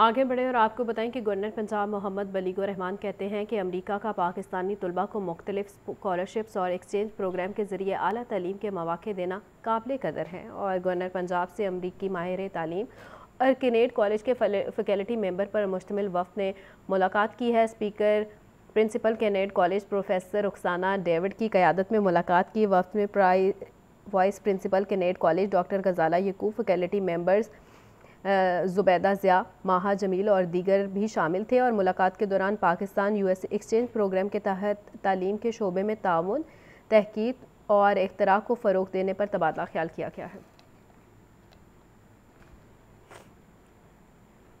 आगे बढ़े और आपको बताएं कि गवर्नर पंजाब मोहम्मद बलीगो रहमान कहते हैं कि अमेरिका का पाकिस्तानी तलबा को मुख्तलिफ स्कॉलरशिप्स और एक्सचेंज प्रोग्राम के ज़रिए अली तलीम के मौाक़े देना काबिल कदर है और गवर्नर पंजाब से अमरीकी माहिर तालीम और कनेड कॉलेज के फैकल्टी मेम्बर पर मुश्तमिल वफ ने मुलाकात की है speaker principal Kinnaird college professor Rukhsana David की क़्यादत में मुलाकात की वफ्त में प्राइ vice principal Kinnaird college doctor Ghazala Yaqoob faculty members Zubaida Zia Maha Jamil और दीगर भी शामिल थे और मुलाकात के दौरान Pakistan U S exchange programme के तहत तालीम के शोबे में ताउन तहकीक और अख्तरा को फ़रोग देने पर तबादला ख्याल किया गया है